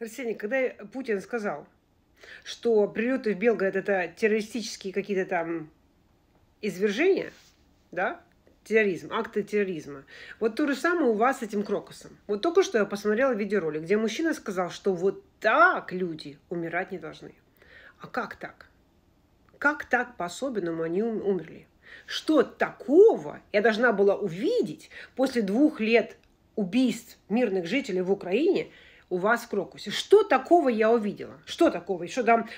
Арсений, когда э, Путин сказал, что прилеты в Белгород это террористические какие-то там извержения, да, терроризм, акты терроризма. Вот то же самое у вас с этим крокусом. Вот только что я посмотрела видеоролик, где мужчина сказал, что вот так люди умирать не должны. А как так? Как так по-особенному они умерли? Что такого я должна была увидеть после двух лет убийств мирных жителей в Украине – у вас в Крокусе. Что такого я увидела? Что такого? Что там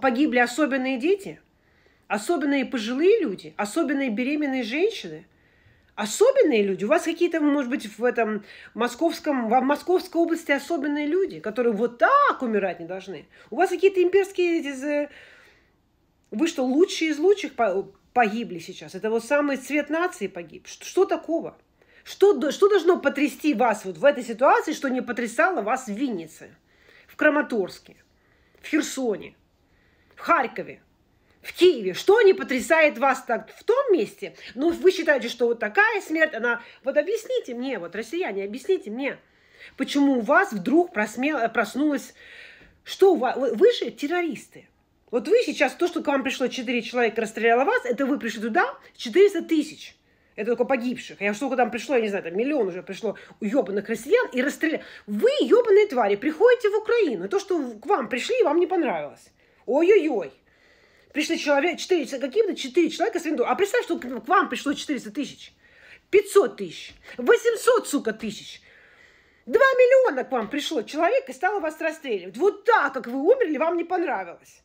погибли особенные дети? Особенные пожилые люди? Особенные беременные женщины? Особенные люди? У вас какие-то, может быть, в этом московском, в Московской области особенные люди, которые вот так умирать не должны. У вас какие-то имперские... Вы что, лучшие из лучших погибли сейчас? Это вот самый цвет нации погиб. Что, что такого? Что, что должно потрясти вас вот в этой ситуации, что не потрясало вас в Виннице, в Краматорске, в Херсоне, в Харькове, в Киеве? Что не потрясает вас так в том месте? Ну, вы считаете, что вот такая смерть, она... Вот объясните мне, вот, россияне, объясните мне, почему у вас вдруг просме... проснулось... Что у вас... Вы же террористы. Вот вы сейчас, то, что к вам пришло 4 человека, расстреляло вас, это вы пришли туда 400 тысяч. Это только погибших. А я сколько там пришло, я не знаю, там миллион уже пришло уебанных россиян и расстреляли. Вы, ебаные твари, приходите в Украину. то, что к вам пришли, вам не понравилось. Ой-ой-ой. Пришли человек, 4, каким-то 4 человека с винду. А представь, что к вам пришло 400 тысяч. 500 тысяч. 800, сука, тысяч. 2 миллиона к вам пришло человек и стало вас расстреливать. Вот так, как вы умерли, вам не понравилось.